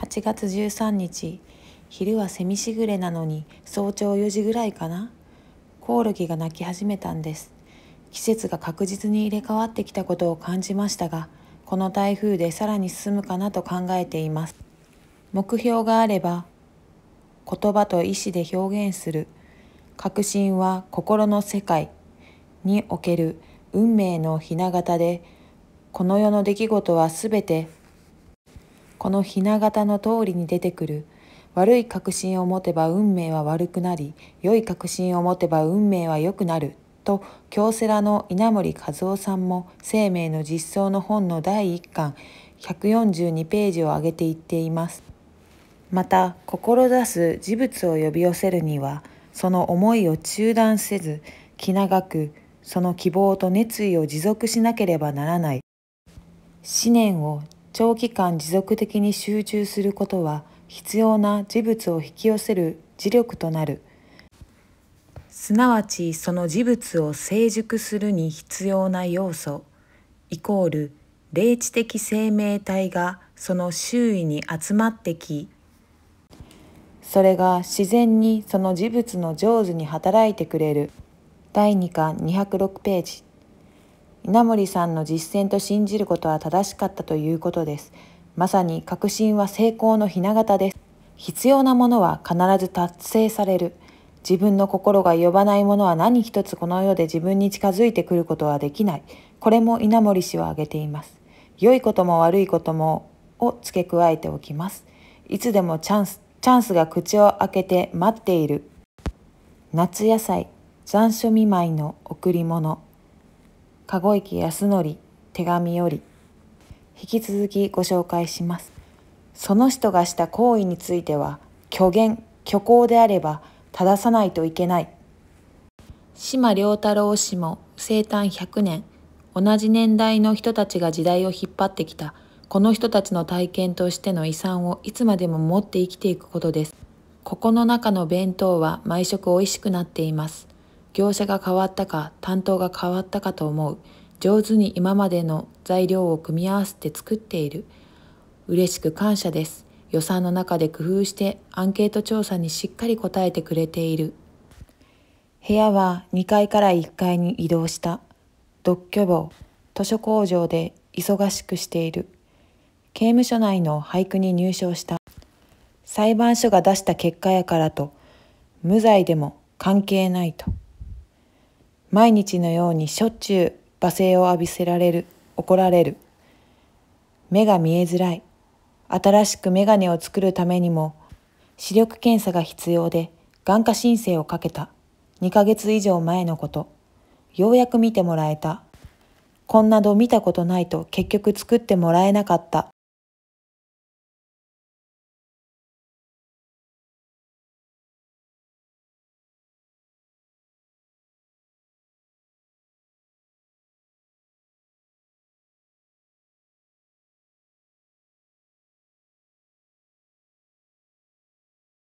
8月13日昼はセミしぐれなのに早朝4時ぐらいかなコオロギが鳴き始めたんです季節が確実に入れ替わってきたことを感じましたがこの台風でさらに進むかなと考えています目標があれば言葉と意志で表現する確信は心の世界における運命のひな形でこの世の出来事は全てこの雛形の通りに出てくる悪い確信を持てば運命は悪くなり良い確信を持てば運命は良くなると京セラの稲森和夫さんも「生命の実相」の本の第1巻142ページを上げていっていますまた志す事物を呼び寄せるにはその思いを中断せず気長くその希望と熱意を持続しなければならない思念を長期間持続的に集中することは必要な事物を引き寄せる磁力となるすなわちその事物を成熟するに必要な要素イコール霊知的生命体がその周囲に集まってきそれが自然にその事物の上手に働いてくれる第2巻206ページ稲森さんの実践と信じることは正しかったということです。まさに確信は成功のひな形です。必要なものは必ず達成される。自分の心が呼ばないものは何一つこの世で自分に近づいてくることはできない。これも稲森氏は挙げています。良いことも悪いこともを付け加えておきます。いつでもチャンス、チャンスが口を開けて待っている。夏野菜、残暑見舞いの贈り物。籠池康則手紙より引き続きご紹介しますその人がした行為については虚言虚構であれば正さないといけない島良太郎氏も生誕100年同じ年代の人たちが時代を引っ張ってきたこの人たちの体験としての遺産をいつまでも持って生きていくことですここの中の弁当は毎食おいしくなっています業者が変わったか担当が変わったかと思う上手に今までの材料を組み合わせて作っている嬉しく感謝です予算の中で工夫してアンケート調査にしっかり答えてくれている部屋は2階から1階に移動した独居房図書工場で忙しくしている刑務所内の俳句に入賞した裁判所が出した結果やからと無罪でも関係ないと。毎日のようにしょっちゅう罵声を浴びせられる怒られる目が見えづらい新しく眼鏡を作るためにも視力検査が必要で眼科申請をかけた2ヶ月以上前のことようやく見てもらえたこんな度見たことないと結局作ってもらえなかった